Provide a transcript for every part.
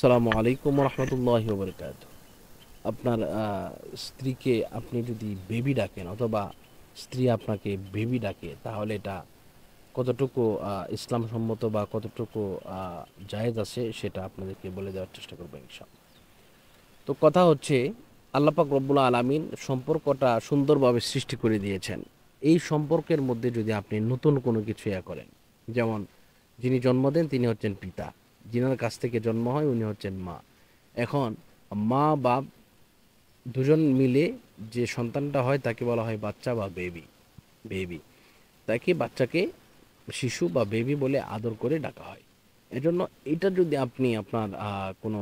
সালামু আলাইকুম রহমতুল্লাহ বরকাত আপনার স্ত্রীকে আপনি যদি বেবি ডাকেন অথবা স্ত্রী আপনাকে বেবি ডাকে তাহলে এটা কতটুকু ইসলাম সম্মত বা কতটুকু জায়েজ আছে সেটা আপনাদেরকে বলে দেওয়ার চেষ্টা করবো ইনশাল তো কথা হচ্ছে আল্লাপাক রব্বুল্লা আলমিন সম্পর্কটা সুন্দরভাবে সৃষ্টি করে দিয়েছেন এই সম্পর্কের মধ্যে যদি আপনি নতুন কোনো কিছু ইয়া করেন যেমন যিনি জন্ম দেন তিনি হচ্ছেন পিতা যিনার কাছ থেকে জন্ম হয় উনি হচ্ছেন মা এখন মা বাপ দুজন মিলে যে সন্তানটা হয় তাকে বলা হয় বাচ্চা বা বেবি বেবি তাকে বাচ্চাকে শিশু বা বেবি বলে আদর করে ডাকা হয় এজন্য এটা যদি আপনি আপনার কোনো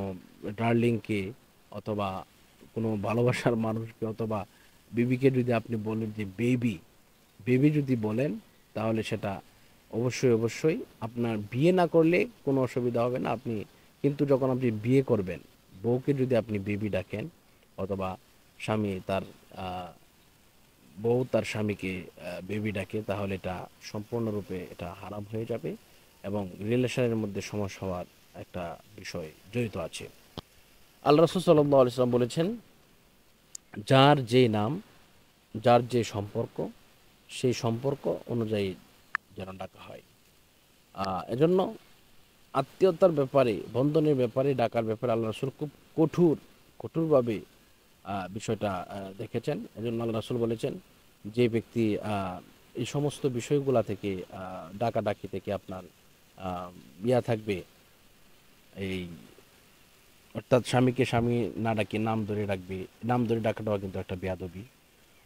ডার্লিংকে অথবা কোনো ভালোবাসার মানুষকে অথবা বেবিকে যদি আপনি বলেন যে বেবি বেবি যদি বলেন তাহলে সেটা অবশ্যই অবশ্যই আপনার বিয়ে না করলে কোনো অসুবিধা হবে না আপনি কিন্তু যখন আপনি বিয়ে করবেন বউকে যদি আপনি বেবি ডাকেন অথবা স্বামী তার বউ তার স্বামীকে বেবি ডাকে তাহলে এটা সম্পূর্ণরূপে এটা হারাম হয়ে যাবে এবং রিলেশনের মধ্যে সমস্যা হওয়ার একটা বিষয় জড়িত আছে আল্লাহ রসুল সাল্লাহ ইসলাম বলেছেন যার যে নাম যার যে সম্পর্ক সেই সম্পর্ক অনুযায়ী যেন ডাকা হয় এজন্য আত্মীয়তার ব্যাপারে বন্ধনের ব্যাপারে ডাকার ব্যাপারে আল্লাহ রসুল খুব কঠোর কঠোরভাবে বিষয়টা দেখেছেন এজন্য আল্লাহ রসুল বলেছেন যে ব্যক্তি এই সমস্ত বিষয়গুলা থেকে ডাকা ডাকি থেকে আপনার ইয়া থাকবে এই অর্থাৎ স্বামীকে স্বামী না ডাকে নাম ধরে ডাকবে নাম ধরে ডাকাটাও কিন্তু একটা বেয়াদবি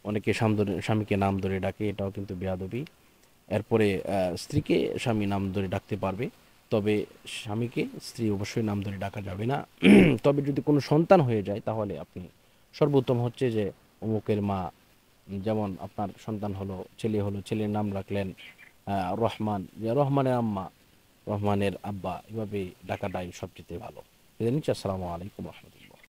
অনেকে স্বামী স্বামীকে নাম ধরে ডাকে এটাও কিন্তু বেয়াদবি এরপরে স্ত্রীকে স্বামী নাম ধরে ডাকতে পারবে তবে স্বামীকে স্ত্রী অবশ্যই নাম ধরে ডাকা যাবে না তবে যদি কোনো সন্তান হয়ে যায় তাহলে আপনি সর্বোত্তম হচ্ছে যে অমুকের মা যেমন আপনার সন্তান হলো ছেলে হলো ছেলের নাম রাখলেন রহমান যে রহমানের আম্মা রহমানের আব্বা এভাবে ডাকাটাই সবচেয়ে ভালো আসসালামু আলাইকুম রহমতুল্লাহ